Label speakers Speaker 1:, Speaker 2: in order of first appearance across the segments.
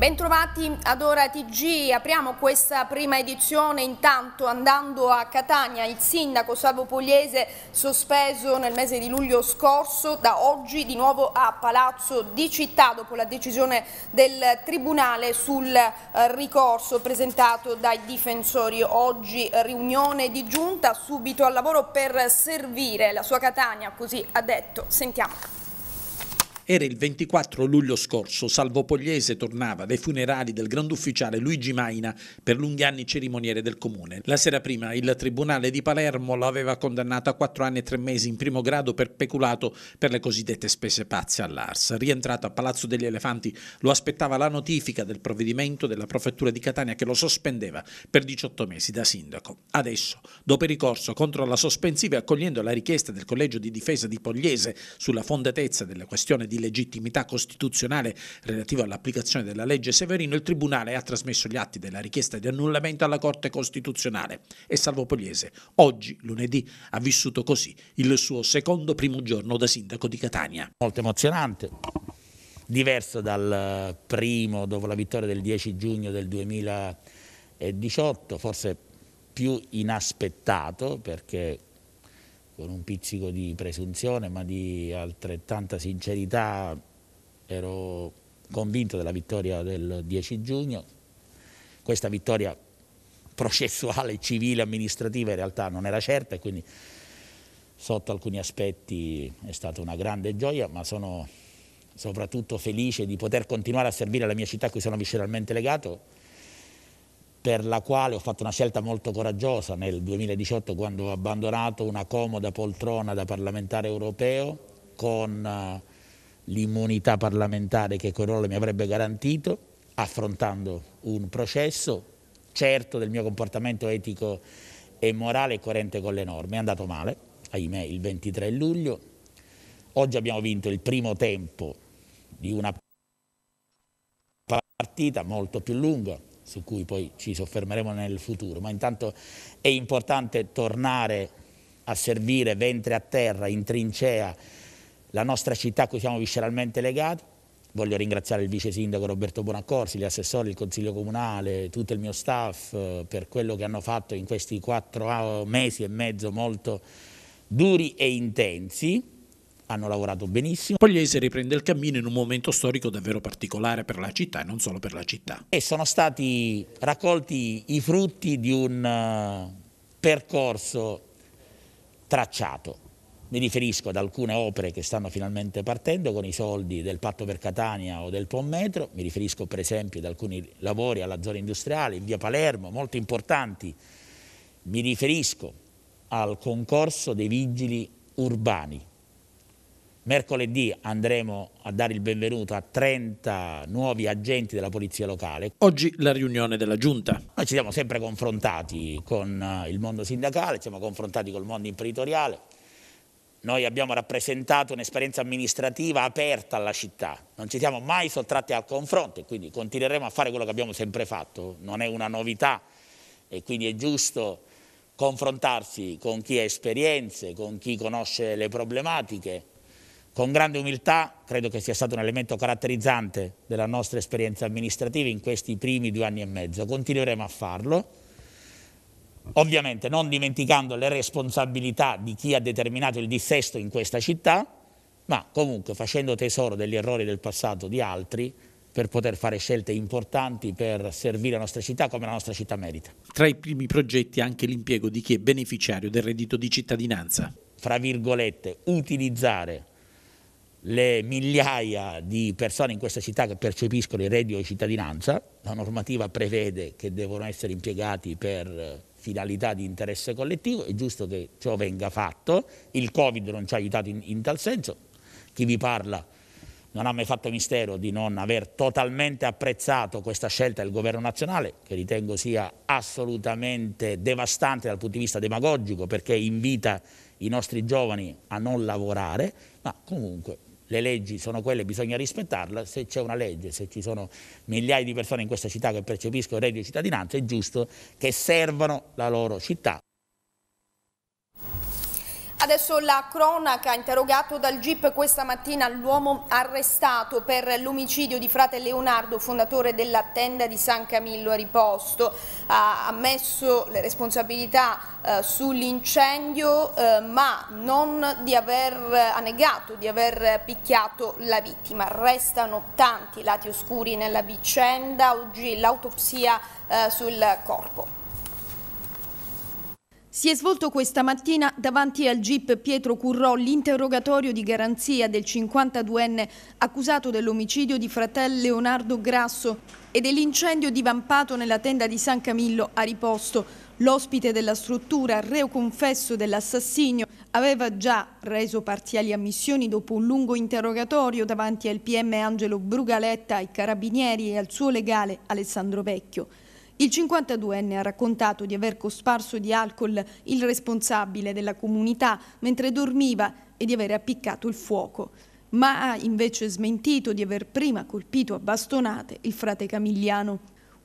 Speaker 1: Bentrovati ad ora TG, apriamo questa prima edizione intanto andando a Catania, il sindaco Salvo Pugliese sospeso nel mese di luglio scorso, da oggi di nuovo a Palazzo di Città dopo la decisione del Tribunale sul eh, ricorso presentato dai difensori. Oggi eh, riunione di giunta, subito al lavoro per servire la sua Catania, così ha detto. Sentiamo.
Speaker 2: Era il 24 luglio scorso, Salvo Pogliese tornava dai funerali del grandufficiale Luigi Maina per lunghi anni cerimoniere del comune. La sera prima il tribunale di Palermo lo aveva condannato a 4 anni e 3 mesi in primo grado per peculato per le cosiddette spese pazze all'Ars. Rientrato a Palazzo degli Elefanti lo aspettava la notifica del provvedimento della prefettura di Catania che lo sospendeva per 18 mesi da sindaco. Adesso, dopo il ricorso contro la sospensiva accogliendo la richiesta del collegio di difesa di Pogliese sulla fondatezza della questione di legittimità costituzionale relativo all'applicazione della legge Severino, il Tribunale ha trasmesso gli atti della richiesta di annullamento alla Corte Costituzionale e Salvo Pogliese oggi, lunedì, ha vissuto così il suo secondo primo giorno
Speaker 3: da sindaco di Catania. Molto emozionante, diverso dal eh, primo dopo la vittoria del 10 giugno del 2018, forse più inaspettato perché con un pizzico di presunzione ma di altrettanta sincerità ero convinto della vittoria del 10 giugno. Questa vittoria processuale, civile, amministrativa in realtà non era certa e quindi sotto alcuni aspetti è stata una grande gioia, ma sono soprattutto felice di poter continuare a servire la mia città a cui sono visceralmente legato per la quale ho fatto una scelta molto coraggiosa nel 2018 quando ho abbandonato una comoda poltrona da parlamentare europeo con eh, l'immunità parlamentare che quel ruolo mi avrebbe garantito, affrontando un processo certo del mio comportamento etico e morale coerente con le norme. È andato male, ahimè, il 23 luglio. Oggi abbiamo vinto il primo tempo di una partita molto più lunga, su cui poi ci soffermeremo nel futuro, ma intanto è importante tornare a servire ventre a terra, in trincea, la nostra città a cui siamo visceralmente legati. Voglio ringraziare il vice sindaco Roberto Bonaccorsi, gli assessori, il consiglio comunale, tutto il mio staff eh, per quello che hanno fatto in questi quattro mesi e mezzo molto duri e intensi
Speaker 2: hanno lavorato benissimo. Pogliese riprende il cammino in un momento storico davvero particolare per la città e non solo per la città. E sono stati
Speaker 3: raccolti i frutti di un eh, percorso tracciato. Mi riferisco ad alcune opere che stanno finalmente partendo con i soldi del patto per Catania o del Ponmetro, mi riferisco per esempio ad alcuni lavori alla zona industriale in via Palermo, molto importanti, mi riferisco al concorso dei vigili urbani Mercoledì andremo a dare il benvenuto a 30 nuovi agenti della polizia locale. Oggi la riunione della giunta. Noi ci siamo sempre confrontati con eh, il mondo sindacale, ci siamo confrontati col mondo imprenditoriale. Noi abbiamo rappresentato un'esperienza amministrativa aperta alla città, non ci siamo mai sottratti al confronto e quindi continueremo a fare quello che abbiamo sempre fatto, non è una novità e quindi è giusto confrontarsi con chi ha esperienze, con chi conosce le problematiche con grande umiltà, credo che sia stato un elemento caratterizzante della nostra esperienza amministrativa in questi primi due anni e mezzo. Continueremo a farlo, ovviamente non dimenticando le responsabilità di chi ha determinato il dissesto in questa città, ma comunque facendo tesoro degli errori del passato di altri per poter fare scelte importanti per servire la nostra città come la nostra città merita.
Speaker 2: Tra i primi progetti anche
Speaker 3: l'impiego di chi è beneficiario del reddito di cittadinanza. Fra virgolette, utilizzare le migliaia di persone in questa città che percepiscono il reddito di cittadinanza, la normativa prevede che devono essere impiegati per eh, finalità di interesse collettivo, è giusto che ciò venga fatto, il Covid non ci ha aiutato in, in tal senso, chi vi parla non ha mai fatto mistero di non aver totalmente apprezzato questa scelta del governo nazionale, che ritengo sia assolutamente devastante dal punto di vista demagogico perché invita i nostri giovani a non lavorare, ma comunque le leggi sono quelle, bisogna rispettarle, se c'è una legge, se ci sono migliaia di persone in questa città che percepiscono il reddito di cittadinanza, è giusto che servano la loro città.
Speaker 1: Adesso la cronaca, interrogato dal GIP questa mattina l'uomo arrestato per l'omicidio di frate Leonardo, fondatore della tenda di San Camillo a Riposto, ha ammesso le responsabilità eh, sull'incendio eh, ma non di aver, ha negato di aver picchiato la vittima. Restano tanti lati oscuri nella vicenda, oggi l'autopsia eh, sul corpo. Si è svolto questa mattina davanti al GIP Pietro Currò l'interrogatorio di garanzia del 52enne accusato dell'omicidio di fratello Leonardo Grasso e dell'incendio divampato nella tenda di San Camillo a riposto. L'ospite della struttura, reo confesso dell'assassinio, aveva già reso parziali ammissioni dopo un lungo interrogatorio davanti al PM Angelo Brugaletta, ai carabinieri e al suo legale Alessandro Vecchio. Il 52enne ha raccontato di aver cosparso di alcol il responsabile della comunità mentre dormiva e di aver appiccato il fuoco, ma ha invece smentito di aver prima colpito a bastonate il frate Camigliano.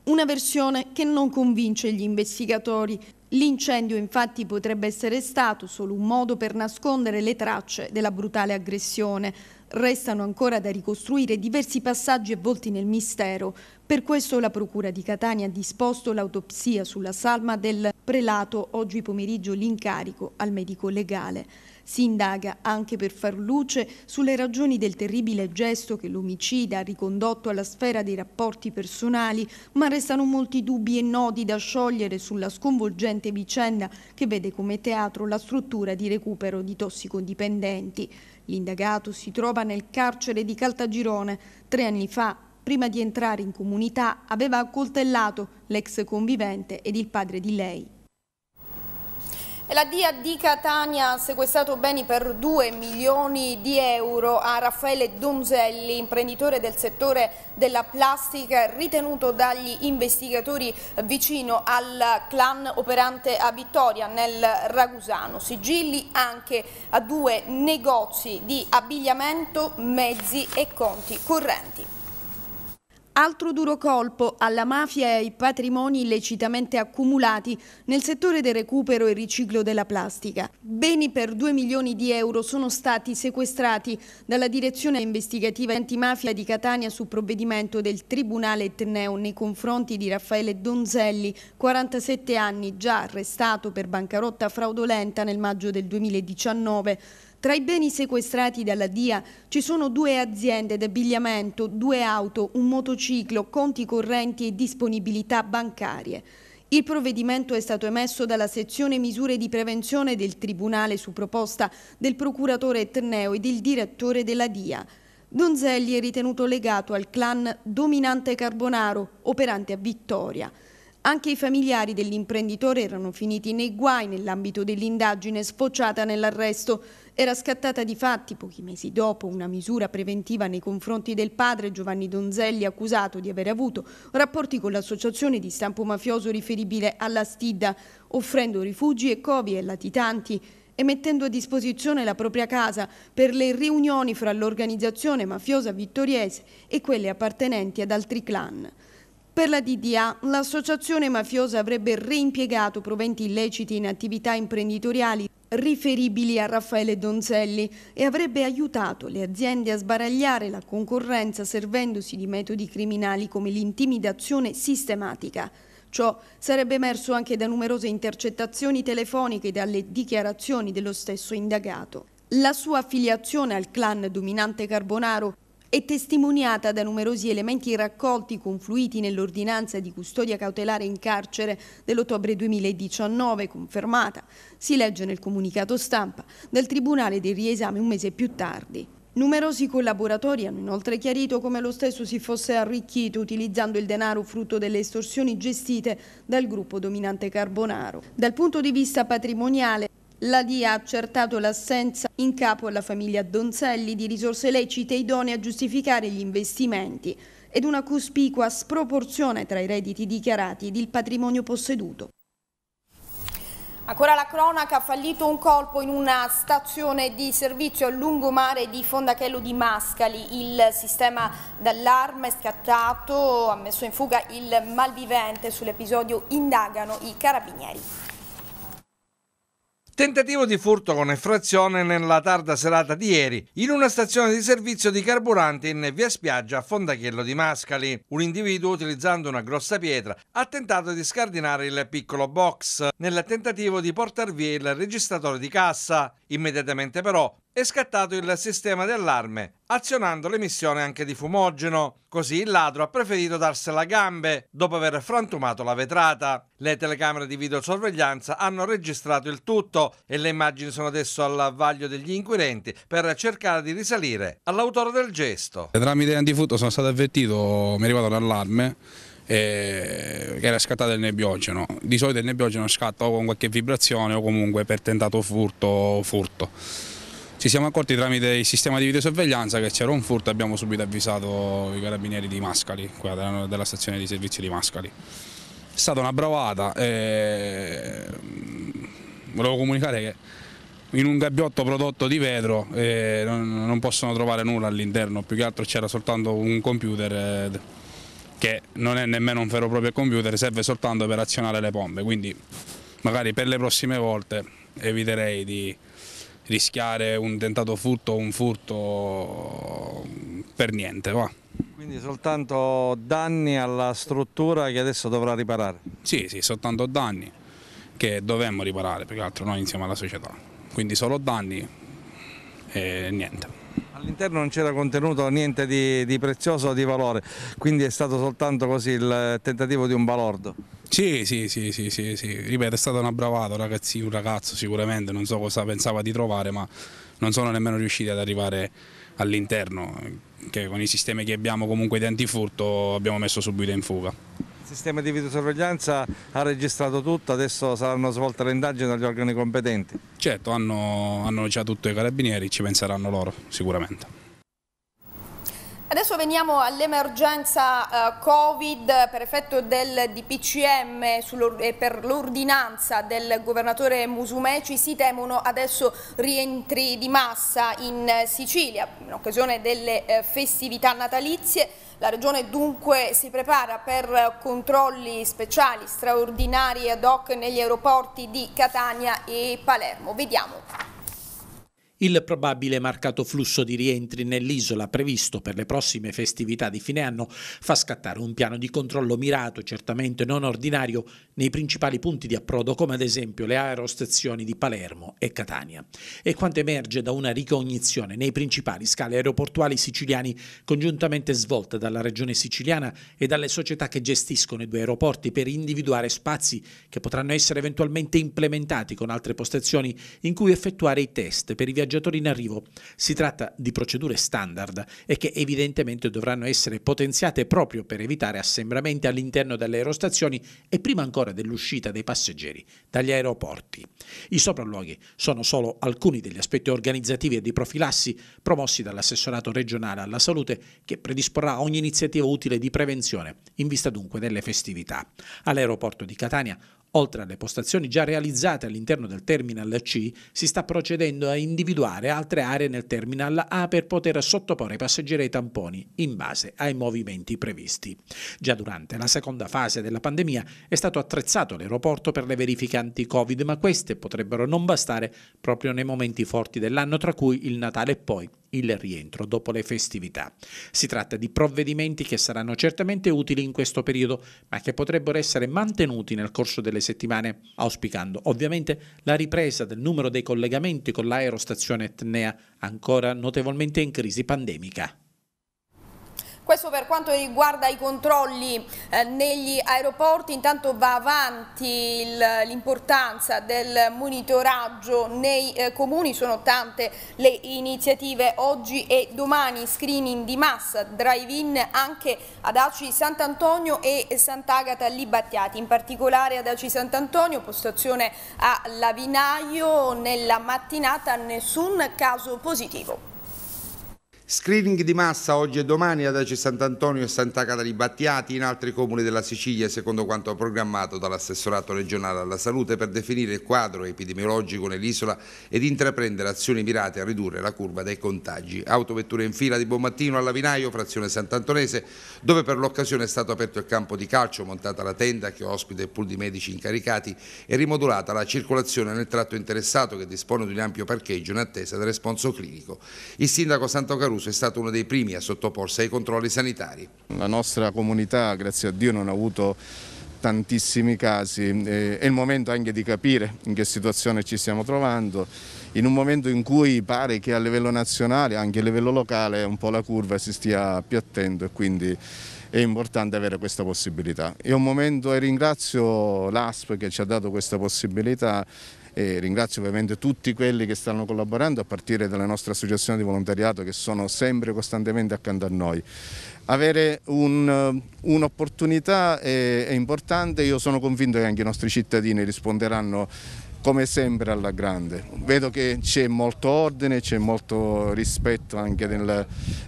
Speaker 1: Una versione che non convince gli investigatori. L'incendio infatti potrebbe essere stato solo un modo per nascondere le tracce della brutale aggressione, Restano ancora da ricostruire diversi passaggi e volti nel mistero. Per questo la Procura di Catania ha disposto l'autopsia sulla salma del prelato oggi pomeriggio l'incarico al medico legale. Si indaga anche per far luce sulle ragioni del terribile gesto che l'omicida ha ricondotto alla sfera dei rapporti personali, ma restano molti dubbi e nodi da sciogliere sulla sconvolgente vicenda che vede come teatro la struttura di recupero di tossicodipendenti. L'indagato si trova nel carcere di Caltagirone. Tre anni fa, prima di entrare in comunità, aveva accoltellato l'ex convivente ed il padre di lei. La DIA di Catania ha sequestrato beni per 2 milioni di euro a Raffaele Donzelli, imprenditore del settore della plastica, ritenuto dagli investigatori vicino al clan operante a Vittoria nel Ragusano. Sigilli anche a due negozi di abbigliamento, mezzi e conti correnti. Altro duro colpo alla mafia e ai patrimoni illecitamente accumulati nel settore del recupero e riciclo della plastica. Beni per 2 milioni di euro sono stati sequestrati dalla direzione investigativa antimafia di Catania su provvedimento del Tribunale Etneo nei confronti di Raffaele Donzelli, 47 anni, già arrestato per bancarotta fraudolenta nel maggio del 2019. Tra i beni sequestrati dalla DIA ci sono due aziende d'abbigliamento, due auto, un motociclo, conti correnti e disponibilità bancarie. Il provvedimento è stato emesso dalla sezione misure di prevenzione del Tribunale su proposta del procuratore Etneo e del direttore della DIA. Donzelli è ritenuto legato al clan dominante Carbonaro, operante a Vittoria. Anche i familiari dell'imprenditore erano finiti nei guai nell'ambito dell'indagine sfociata nell'arresto era scattata di fatti pochi mesi dopo una misura preventiva nei confronti del padre Giovanni Donzelli accusato di aver avuto rapporti con l'associazione di stampo mafioso riferibile alla Stidda, offrendo rifugi e covi ai latitanti e mettendo a disposizione la propria casa per le riunioni fra l'organizzazione mafiosa vittoriese e quelle appartenenti ad altri clan. Per la DDA, l'associazione mafiosa avrebbe reimpiegato proventi illeciti in attività imprenditoriali riferibili a Raffaele Donzelli e avrebbe aiutato le aziende a sbaragliare la concorrenza servendosi di metodi criminali come l'intimidazione sistematica. Ciò sarebbe emerso anche da numerose intercettazioni telefoniche e dalle dichiarazioni dello stesso indagato. La sua affiliazione al clan dominante Carbonaro è testimoniata da numerosi elementi raccolti confluiti nell'ordinanza di custodia cautelare in carcere dell'ottobre 2019, confermata, si legge nel comunicato stampa, del Tribunale del riesame un mese più tardi. Numerosi collaboratori hanno inoltre chiarito come lo stesso si fosse arricchito utilizzando il denaro frutto delle estorsioni gestite dal gruppo dominante Carbonaro. Dal punto di vista patrimoniale, la DIA ha accertato l'assenza in capo alla famiglia Donzelli di risorse lecite idonee a giustificare gli investimenti ed una cospicua sproporzione tra i redditi dichiarati ed il patrimonio posseduto. Ancora la cronaca, ha fallito un colpo in una stazione di servizio a lungomare di Fondachello di Mascali. Il sistema d'allarme è scattato, ha messo in fuga il malvivente. Sull'episodio indagano i carabinieri.
Speaker 4: Tentativo di furto con effrazione nella tarda serata di ieri in una stazione di servizio di carburante in via Spiaggia a Fondachiello di Mascali. Un individuo, utilizzando una grossa pietra, ha tentato di scardinare il piccolo box nel tentativo di portar via il registratore di cassa. Immediatamente però è scattato il sistema di allarme, azionando l'emissione anche di fumogeno. Così il ladro ha preferito darsela a gambe dopo aver frantumato la vetrata. Le telecamere di videosorveglianza hanno registrato il tutto e le immagini sono adesso al vaglio degli inquirenti per cercare di risalire all'autore del gesto.
Speaker 5: Tramite antifurto sono stato avvertito, mi è arrivato l'allarme eh, che era scattato il nebbiogeno. Di solito il nebbiogeno scatta o con qualche vibrazione o comunque per tentato furto o furto ci siamo accorti tramite il sistema di videosorveglianza che c'era un furto e abbiamo subito avvisato i carabinieri di Mascali, della, della stazione di servizio di Mascali. È stata una bravata, e... Eh, volevo comunicare che in un gabbiotto prodotto di vetro eh, non, non, possono trovare nulla all'interno, più che altro c'era soltanto un computer eh, che non è nemmeno un vero e proprio computer, serve soltanto per azionare le pompe, quindi magari per le prossime volte eviterei di rischiare un tentato furto o un furto per niente. Va.
Speaker 4: Quindi soltanto danni
Speaker 5: alla struttura che adesso dovrà riparare? Sì, sì, soltanto danni che dovremmo riparare, perché altro noi insieme alla società. Quindi solo danni e niente.
Speaker 4: All'interno non c'era contenuto niente di, di prezioso o di valore, quindi è stato soltanto così il tentativo di un balordo. Sì, sì, sì, sì, sì, sì. ripeto, è stata una bravata,
Speaker 5: ragazzi, un ragazzo sicuramente, non so cosa pensava di trovare, ma non sono nemmeno riusciti ad arrivare all'interno, che con i sistemi che abbiamo comunque di antifurto abbiamo messo subito in fuga.
Speaker 4: Il sistema di videosorveglianza ha registrato tutto, adesso saranno svolte le indagini dagli organi competenti.
Speaker 5: Certo, hanno, hanno già tutto i carabinieri, ci penseranno loro sicuramente.
Speaker 1: Adesso veniamo all'emergenza eh, Covid per effetto del DPCM e eh, per l'ordinanza del governatore Musumeci si temono adesso rientri di massa in Sicilia in occasione delle eh, festività natalizie la Regione dunque si prepara per controlli speciali straordinari ad hoc negli aeroporti di Catania e Palermo. Vediamo.
Speaker 2: Il probabile marcato flusso di rientri nell'isola previsto per le prossime festività di fine anno fa scattare un piano di controllo mirato, certamente non ordinario, nei principali punti di approdo come ad esempio le aerostazioni di Palermo e Catania. E quanto emerge da una ricognizione nei principali scali aeroportuali siciliani congiuntamente svolta dalla regione siciliana e dalle società che gestiscono i due aeroporti per individuare spazi che potranno essere eventualmente implementati con altre postazioni in cui effettuare i test per i viaggiatori viaggiatori in arrivo. Si tratta di procedure standard e che evidentemente dovranno essere potenziate proprio per evitare assembramenti all'interno delle aerostazioni e prima ancora dell'uscita dei passeggeri dagli aeroporti. I sopralluoghi sono solo alcuni degli aspetti organizzativi e di profilassi promossi dall'assessorato regionale alla salute che predisporrà ogni iniziativa utile di prevenzione in vista dunque delle festività. All'aeroporto di Catania Oltre alle postazioni già realizzate all'interno del terminal C, si sta procedendo a individuare altre aree nel terminal A per poter sottoporre i passeggeri ai tamponi in base ai movimenti previsti. Già durante la seconda fase della pandemia è stato attrezzato l'aeroporto per le verifiche anti-Covid, ma queste potrebbero non bastare proprio nei momenti forti dell'anno, tra cui il Natale e poi il rientro dopo le festività. Si tratta di provvedimenti che saranno certamente utili in questo periodo, ma che potrebbero essere mantenuti nel corso delle settimane, auspicando ovviamente la ripresa del numero dei collegamenti con l'aerostazione Etnea, ancora notevolmente in crisi pandemica.
Speaker 1: Questo per quanto riguarda i controlli eh, negli aeroporti, intanto va avanti l'importanza del monitoraggio nei eh, comuni, sono tante le iniziative oggi e domani, screening di massa, drive-in anche ad Aci Sant'Antonio e Sant'Agata Libattiati, in particolare ad Aci Sant'Antonio, postazione a Lavinaio, nella mattinata nessun caso positivo.
Speaker 6: Screening di massa oggi e domani ad Ace Sant'Antonio e Santa Cata Battiati in altri comuni della Sicilia secondo quanto programmato dall'assessorato regionale alla salute per definire il quadro epidemiologico nell'isola ed intraprendere azioni mirate a ridurre la curva dei contagi. Autovetture in fila di Bommattino all'Avinaio, frazione Sant'Antonese, dove per l'occasione è stato aperto il campo di calcio, montata la tenda che ospita il pool di medici incaricati e rimodulata la circolazione nel tratto interessato che dispone di un ampio parcheggio in attesa del responso clinico. Il sindaco Santo Caruso Caruso è stato uno dei primi a sottoporsi ai controlli sanitari. La nostra comunità, grazie a
Speaker 7: Dio, non ha avuto tantissimi casi. Eh, è il momento anche di capire in che situazione ci stiamo trovando, in un momento in cui pare che a livello nazionale, anche a livello locale, un po' la curva si stia appiattendo e quindi è importante avere questa possibilità. È un momento e ringrazio l'ASP che ci ha dato questa possibilità e ringrazio ovviamente tutti quelli che stanno collaborando a partire dalla nostra associazione di volontariato che sono sempre costantemente accanto a noi. Avere un'opportunità un è, è importante, io sono convinto che anche i nostri cittadini risponderanno come sempre alla grande. Vedo che c'è molto ordine, c'è molto rispetto anche nel,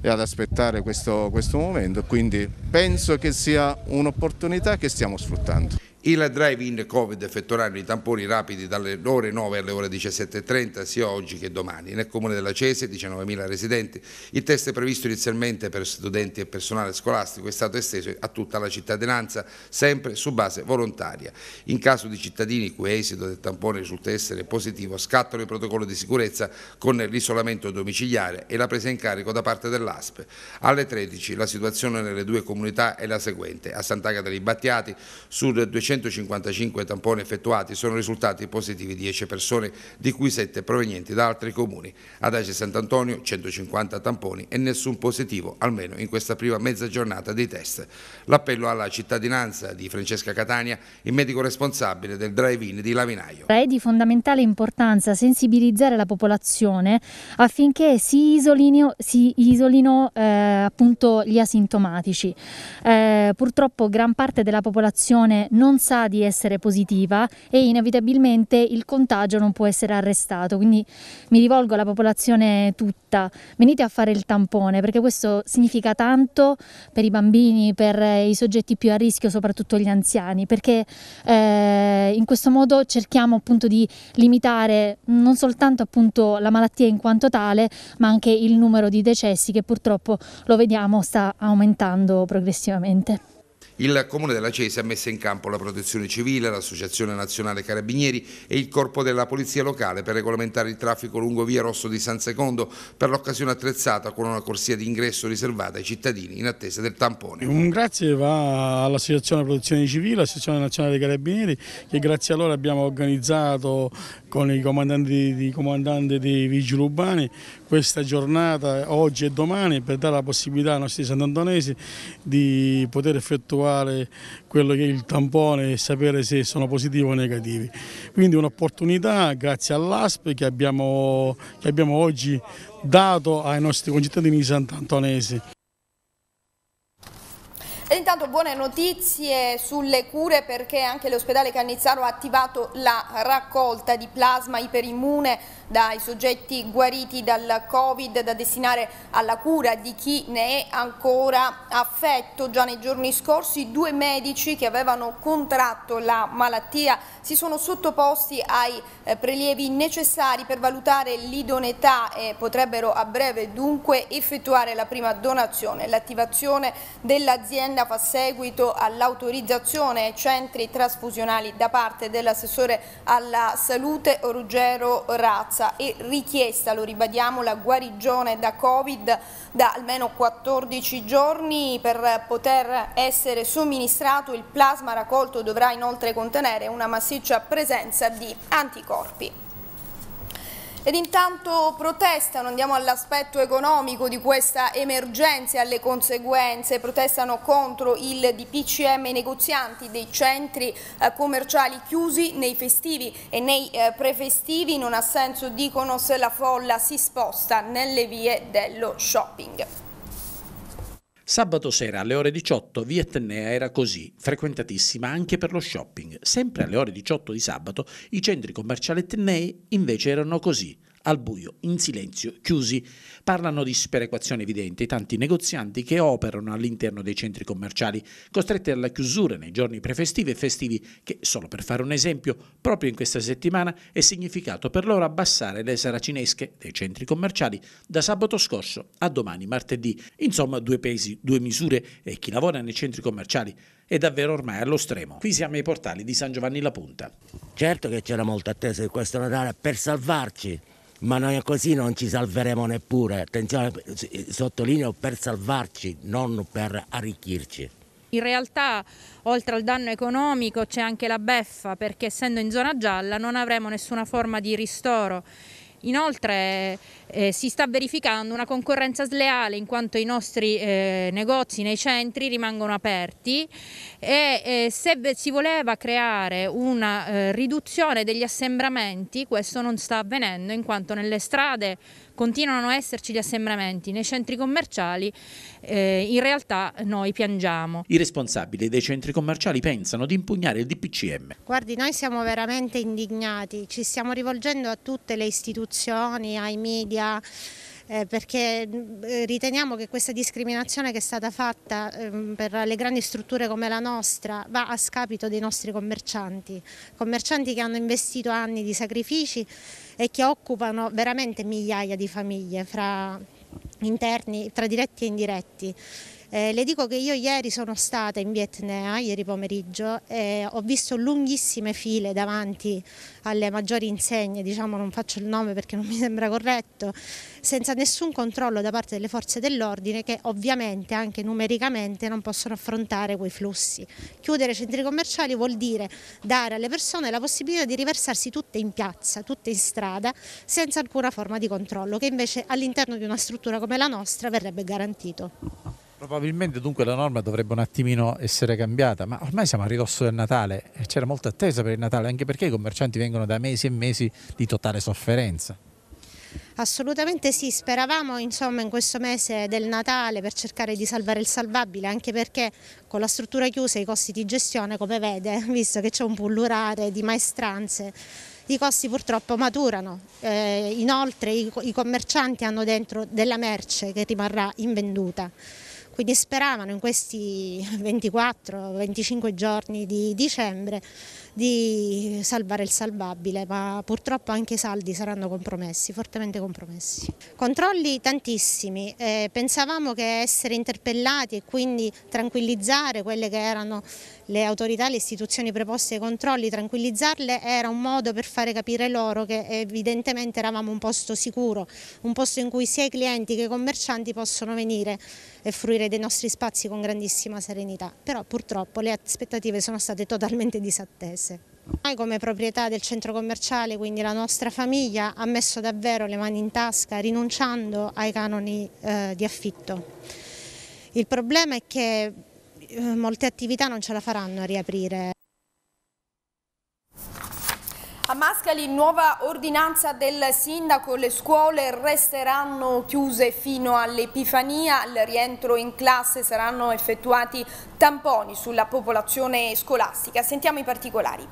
Speaker 7: ad aspettare questo, questo momento, quindi penso che sia un'opportunità che stiamo sfruttando.
Speaker 6: Il drive-in Covid effettueranno i tamponi rapidi dalle ore 9 alle ore 17.30 sia oggi che domani. Nel comune della Cese 19.000 residenti. Il test è previsto inizialmente per studenti e personale scolastico è stato esteso a tutta la cittadinanza, sempre su base volontaria. In caso di cittadini cui esito del tampone risulta essere positivo, scattano il protocollo di sicurezza con l'isolamento domiciliare e la presa in carico da parte dell'ASP. Alle 13 la situazione nelle due comunità è la seguente. A Sant'Agata dei Battiati su 200 155 tamponi effettuati sono risultati positivi 10 persone, di cui 7 provenienti da altri comuni. Ad Ace Sant'Antonio 150 tamponi e nessun positivo, almeno in questa prima mezza giornata di test. L'appello alla cittadinanza di Francesca Catania, il medico responsabile del drive-in di Lavinaio.
Speaker 8: È di fondamentale importanza sensibilizzare la popolazione affinché si isolino, si isolino eh, appunto gli asintomatici. Eh, purtroppo gran parte della popolazione non non sa di essere positiva e inevitabilmente il contagio non può essere arrestato. Quindi mi rivolgo alla popolazione tutta, venite a fare il tampone perché questo significa tanto per i bambini, per i soggetti più a rischio, soprattutto gli anziani, perché eh, in questo modo cerchiamo appunto di limitare non soltanto appunto la malattia in quanto tale, ma anche il numero di decessi che purtroppo lo vediamo sta aumentando progressivamente.
Speaker 6: Il Comune della Cese ha messo in campo la Protezione Civile, l'Associazione Nazionale Carabinieri e il Corpo della Polizia Locale per regolamentare il traffico lungo via Rosso di San Secondo, per l'occasione attrezzata con una corsia d'ingresso riservata ai cittadini in attesa del tampone. Un
Speaker 3: grazie va all'Associazione Protezione Civile, all'Associazione Nazionale Carabinieri che grazie a loro abbiamo organizzato con i comandanti, i comandanti dei vigili urbani questa giornata oggi e domani per dare la possibilità ai nostri santantonesi di poter effettuare quello che è il tampone e sapere se sono positivi o negativi. Quindi un'opportunità grazie all'ASP che abbiamo, che abbiamo oggi dato ai nostri concittadini santantonesi.
Speaker 1: E intanto buone notizie sulle cure perché anche l'ospedale Cannizzaro ha attivato la raccolta di plasma iperimmune dai soggetti guariti dal Covid da destinare alla cura di chi ne è ancora affetto. Già nei giorni scorsi due medici che avevano contratto la malattia si sono sottoposti ai eh, prelievi necessari per valutare l'idoneità e potrebbero a breve dunque effettuare la prima donazione. L'attivazione dell'azienda fa seguito all'autorizzazione ai centri trasfusionali da parte dell'assessore alla salute Ruggero Razzi urgenza e richiesta, lo ribadiamo, la guarigione da Covid da almeno 14 giorni per poter essere somministrato il plasma raccolto dovrà inoltre contenere una massiccia presenza di anticorpi. Ed intanto protestano, andiamo all'aspetto economico di questa emergenza e alle conseguenze, protestano contro il DPCM i negozianti dei centri eh, commerciali chiusi nei festivi e nei eh, prefestivi, non ha senso dicono se la folla si sposta nelle vie dello shopping.
Speaker 2: Sabato sera alle ore 18 via Etnea era così, frequentatissima anche per lo shopping. Sempre alle ore 18 di sabato i centri commerciali etnei invece erano così, al buio, in silenzio, chiusi. Parlano di sperequazione evidente i tanti negozianti che operano all'interno dei centri commerciali, costretti alla chiusura nei giorni prefestivi e festivi che, solo per fare un esempio, proprio in questa settimana è significato per loro abbassare le saracinesche dei centri commerciali da sabato scorso a domani martedì. Insomma, due pesi, due misure e chi lavora nei centri commerciali è davvero ormai allo stremo. Qui siamo ai portali di San Giovanni La Punta. Certo che c'era molta attesa di questo Natale per salvarci ma noi così non ci salveremo neppure. Attenzione,
Speaker 3: sottolineo per salvarci, non per arricchirci.
Speaker 8: In realtà, oltre al danno economico, c'è anche la beffa, perché essendo in zona gialla non avremo nessuna forma di ristoro Inoltre eh, si sta verificando una concorrenza sleale in quanto i nostri eh, negozi nei centri rimangono aperti e eh, se si voleva creare una eh, riduzione degli assembramenti questo non sta avvenendo in quanto nelle strade continuano a esserci gli assembramenti nei centri commerciali, eh, in realtà noi piangiamo.
Speaker 2: I responsabili dei centri commerciali pensano di impugnare il DPCM.
Speaker 8: Guardi, noi siamo veramente indignati, ci stiamo rivolgendo a tutte le istituzioni, ai media, eh, perché eh, riteniamo che questa discriminazione che è stata fatta eh, per le grandi strutture come la nostra va a scapito dei nostri commercianti, commercianti che hanno investito anni di sacrifici e che occupano veramente migliaia di famiglie fra interni, tra diretti e indiretti. Eh, le dico che io ieri sono stata in Vietnam, ieri pomeriggio, e ho visto lunghissime file davanti alle maggiori insegne, diciamo non faccio il nome perché non mi sembra corretto, senza nessun controllo da parte delle forze dell'ordine che ovviamente anche numericamente non possono affrontare quei flussi. Chiudere centri commerciali vuol dire dare alle persone la possibilità di riversarsi tutte in piazza, tutte in strada, senza alcuna forma di controllo, che invece all'interno di una struttura come la nostra verrebbe garantito.
Speaker 2: Probabilmente dunque la norma dovrebbe un attimino essere cambiata, ma ormai siamo a ridosso del Natale e c'era molta attesa per il Natale, anche perché i commercianti vengono da mesi e mesi di totale sofferenza.
Speaker 8: Assolutamente sì, speravamo insomma, in questo mese del Natale per cercare di salvare il salvabile, anche perché con la struttura chiusa i costi di gestione, come vede, visto che c'è un pullurare di maestranze, i costi purtroppo maturano. Eh, inoltre i, i commercianti hanno dentro della merce che rimarrà invenduta. Quindi speravano in questi 24-25 giorni di dicembre di salvare il salvabile, ma purtroppo anche i saldi saranno compromessi, fortemente compromessi. Controlli tantissimi, eh, pensavamo che essere interpellati e quindi tranquillizzare quelle che erano le autorità, le istituzioni preposte ai controlli, tranquillizzarle era un modo per fare capire loro che evidentemente eravamo un posto sicuro, un posto in cui sia i clienti che i commercianti possono venire e fruire fruire dei nostri spazi con grandissima serenità, però purtroppo le aspettative sono state totalmente disattese. Noi come proprietà del centro commerciale, quindi la nostra famiglia, ha messo davvero le mani in tasca rinunciando ai canoni eh, di affitto. Il problema è che eh, molte attività non ce la faranno a riaprire.
Speaker 1: A Mascali nuova ordinanza del sindaco, le scuole resteranno chiuse fino all'Epifania, al rientro in classe saranno effettuati tamponi sulla popolazione scolastica. Sentiamo i particolari.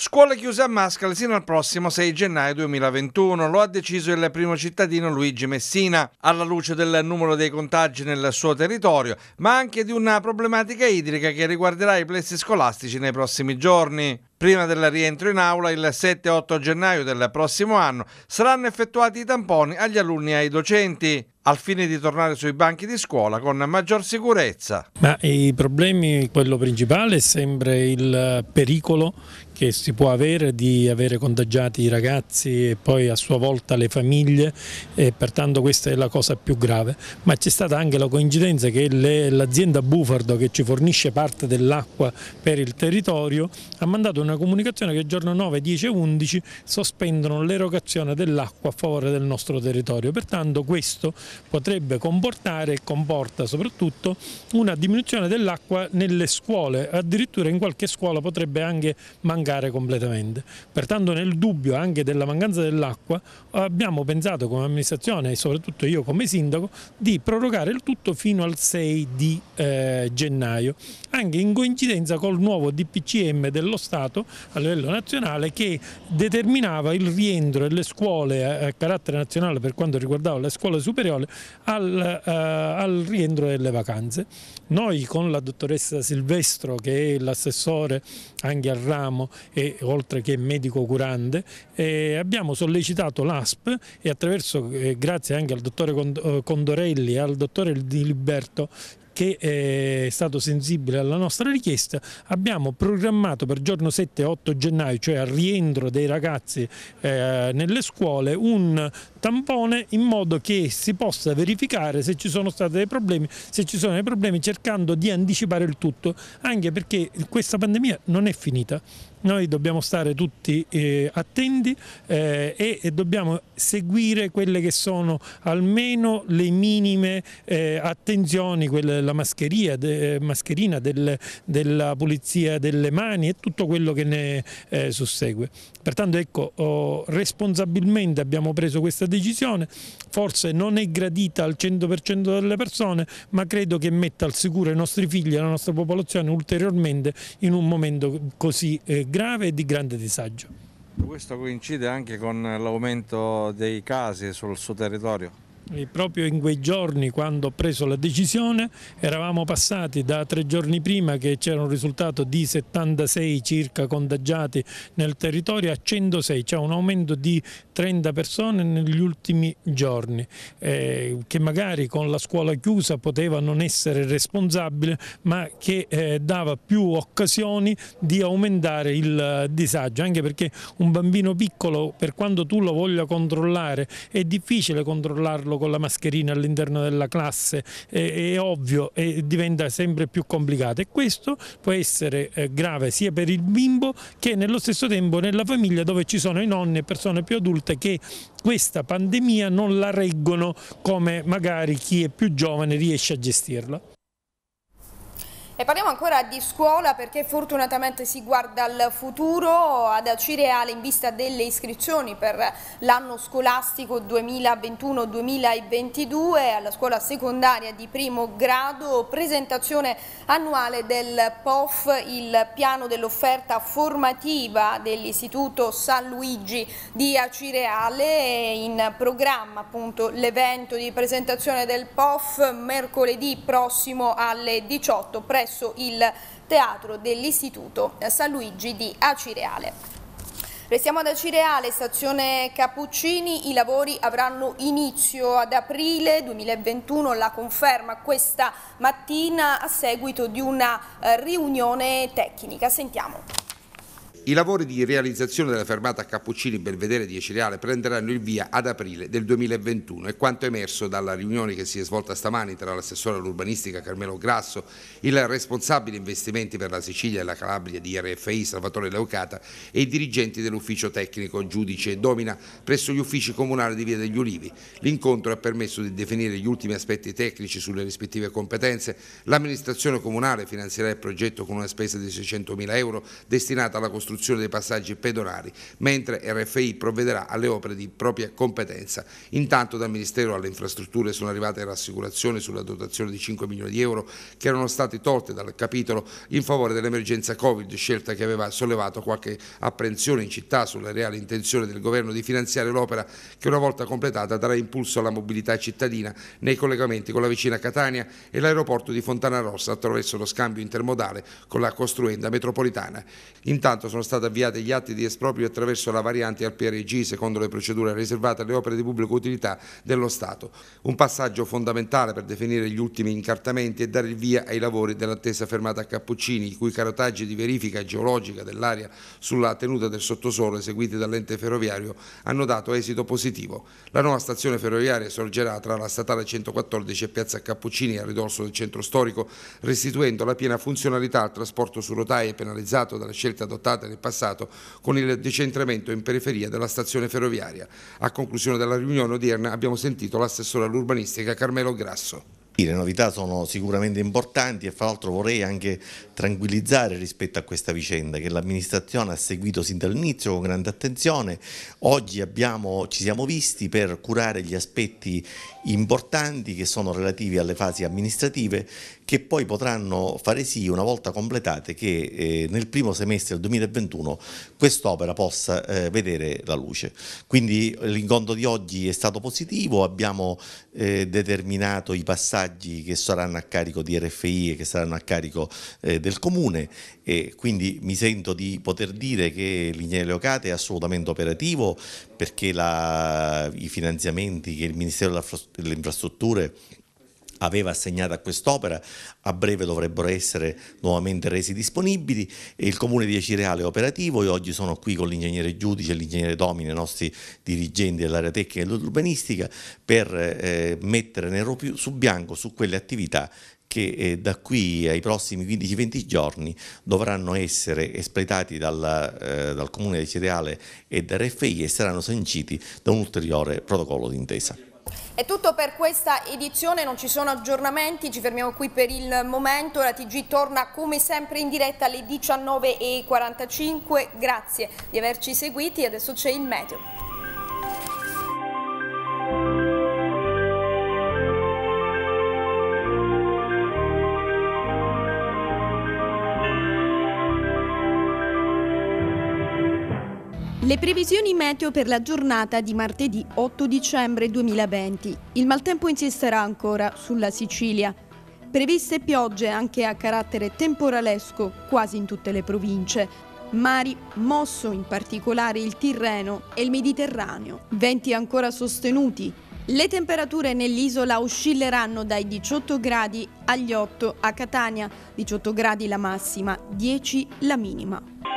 Speaker 4: Scuole chiuse a Mascali sino al prossimo 6 gennaio 2021, lo ha deciso il primo cittadino Luigi Messina, alla luce del numero dei contagi nel suo territorio, ma anche di una problematica idrica che riguarderà i plessi scolastici nei prossimi giorni prima del rientro in aula il 7-8 gennaio del prossimo anno, saranno effettuati i tamponi agli alunni e ai docenti al fine di tornare sui banchi di scuola con maggior sicurezza.
Speaker 9: Ma i problemi, quello principale, è sempre il pericolo che si può avere di avere contagiati i ragazzi e poi a sua volta le famiglie e pertanto questa è la cosa più grave. Ma c'è stata anche la coincidenza che l'azienda Bufardo che ci fornisce parte dell'acqua per il territorio ha mandato una comunicazione che il giorno 9, 10 e 11 sospendono l'erogazione dell'acqua a favore del nostro territorio. Pertanto questo potrebbe comportare e comporta soprattutto una diminuzione dell'acqua nelle scuole, addirittura in qualche scuola potrebbe anche mancare completamente. Pertanto nel dubbio anche della mancanza dell'acqua abbiamo pensato come amministrazione e soprattutto io come sindaco di prorogare il tutto fino al 6 di eh, gennaio, anche in coincidenza col nuovo DPCM dello Stato a livello nazionale che determinava il rientro delle scuole eh, a carattere nazionale per quanto riguardava le scuole superiori professionale al, eh, al rientro delle vacanze. Noi con la dottoressa Silvestro che è l'assessore anche al ramo e oltre che medico curante eh, abbiamo sollecitato l'ASP e attraverso, eh, grazie anche al dottore eh, Condorelli e al dottore Di Liberto che eh, è stato sensibile alla nostra richiesta, abbiamo programmato per giorno 7-8 gennaio, cioè al rientro dei ragazzi eh, nelle scuole, un tampone in modo che si possa verificare se ci sono stati dei problemi, se ci sono dei problemi cercando di anticipare il tutto, anche perché questa pandemia non è finita noi dobbiamo stare tutti eh, attenti eh, e, e, dobbiamo seguire quelle che sono almeno le minime eh, attenzioni, quella della mascherina, de, mascherina del, della pulizia delle mani e tutto quello che ne eh, sussegue. Pertanto ecco, oh, responsabilmente abbiamo preso questa decisione, forse non è gradita al 100% delle persone, ma credo che metta al sicuro i nostri figli e la nostra popolazione ulteriormente in un momento così grave. Eh, grave e di grande disagio.
Speaker 4: Questo coincide anche con l'aumento dei casi sul suo territorio?
Speaker 9: proprio in quei giorni quando ho preso la decisione eravamo passati da tre giorni prima che c'era un risultato di 76 circa contagiati nel territorio a 106, cioè un aumento di 30 persone negli ultimi giorni eh, che magari con la scuola chiusa poteva non essere responsabile ma che eh, dava più occasioni di aumentare il eh, disagio anche perché un bambino piccolo per quanto tu lo voglia controllare è difficile controllarlo farlo con la mascherina all'interno della classe è, è ovvio e diventa sempre più complicato e questo può essere eh, grave sia per il bimbo che nello stesso tempo nella famiglia dove ci sono i nonni e persone più adulte che questa pandemia non la reggono come magari chi è più giovane riesce a gestirla.
Speaker 1: E parliamo ancora di scuola perché fortunatamente si guarda al futuro ad Acireale in vista delle iscrizioni per l'anno scolastico 2021-2022 alla scuola secondaria di primo grado, presentazione annuale del POF, il piano dell'offerta formativa dell'Istituto San Luigi di Acireale in programma appunto l'evento di presentazione del POF mercoledì prossimo alle 18 presso presso il teatro dell'Istituto eh, San Luigi di Acireale. Restiamo ad Acireale, stazione Cappuccini, i lavori avranno inizio ad aprile 2021, la conferma questa mattina a seguito di una eh, riunione tecnica. Sentiamo.
Speaker 6: I lavori di realizzazione della fermata a Cappuccini Belvedere di Ecireale prenderanno il via ad aprile del 2021 e quanto emerso dalla riunione che si è svolta stamani tra l'assessore all'urbanistica Carmelo Grasso, il responsabile investimenti per la Sicilia e la Calabria di RFI Salvatore Leucata e i dirigenti dell'ufficio tecnico giudice e domina presso gli uffici comunali di Via degli Ulivi. L'incontro ha permesso di definire gli ultimi aspetti tecnici sulle rispettive competenze. L'amministrazione comunale finanzierà il progetto con una spesa di 600.000 euro destinata alla costruzione costruzione dei passaggi pedonali, mentre RFI provvederà alle opere di propria competenza. Intanto dal Ministero alle infrastrutture sono arrivate rassicurazioni sulla dotazione di 5 milioni di euro che erano state tolte dal capitolo in favore dell'emergenza Covid, scelta che aveva sollevato qualche apprensione in città sulla reale intenzione del governo di finanziare l'opera che una volta completata darà impulso alla mobilità cittadina nei collegamenti con la vicina Catania e l'aeroporto di Fontana Rossa attraverso lo scambio intermodale con la costruenda metropolitana. Intanto sono stati avviati gli atti di esproprio attraverso la variante al PRG secondo le procedure riservate alle opere di pubblica utilità dello Stato. Un passaggio fondamentale per definire gli ultimi incartamenti e dare il via ai lavori dell'attesa fermata a Cappuccini, i cui carotaggi di verifica geologica dell'area sulla tenuta del sottosuolo eseguiti dall'ente ferroviario hanno dato esito positivo. La nuova stazione ferroviaria sorgerà tra la statale 114 e piazza Cappuccini a ridosso del centro storico, restituendo la piena funzionalità al trasporto su rotaie penalizzato dalla scelta adottata del passato con il decentramento in periferia della stazione ferroviaria. A conclusione della riunione odierna abbiamo sentito l'assessore all'urbanistica Carmelo Grasso.
Speaker 7: Le novità sono sicuramente importanti e fra l'altro vorrei anche tranquillizzare rispetto a questa vicenda che l'amministrazione ha seguito sin dall'inizio con grande attenzione. Oggi abbiamo, ci siamo visti per curare gli aspetti importanti che sono relativi alle fasi amministrative che poi potranno fare sì, una volta completate, che eh, nel primo semestre del 2021 quest'opera possa eh, vedere la luce. Quindi eh, l'incontro di oggi è stato positivo, abbiamo eh, determinato i passaggi che saranno a carico di RFI e che saranno a carico eh, del Comune e quindi mi sento di poter dire che l'Ignere Leocate è assolutamente operativo perché la, i finanziamenti che il Ministero della Frust delle infrastrutture aveva assegnato a quest'opera, a breve dovrebbero essere nuovamente resi disponibili e il comune di Acireale è operativo e oggi sono qui con l'ingegnere Giudice e l'ingegnere Domine, i nostri dirigenti dell'area tecnica e dell'urbanistica, per eh, mettere nero su bianco su quelle attività che eh, da qui ai prossimi 15-20 giorni dovranno essere espletati dal, eh, dal Comune di Cereale e RFI e saranno sanciti da un ulteriore protocollo d'intesa.
Speaker 1: È tutto per questa edizione, non ci sono aggiornamenti, ci fermiamo qui per il momento. La TG torna come sempre in diretta alle 19.45. Grazie di averci seguiti, adesso c'è il meteo. Le previsioni meteo per la giornata di martedì 8 dicembre 2020. Il maltempo insisterà ancora sulla Sicilia. Previste piogge anche a carattere temporalesco quasi in tutte le province. Mari mosso in particolare il Tirreno e il Mediterraneo. Venti ancora sostenuti. Le temperature nell'isola oscilleranno dai 18 gradi agli 8 a Catania, 18 gradi la massima, 10 la minima.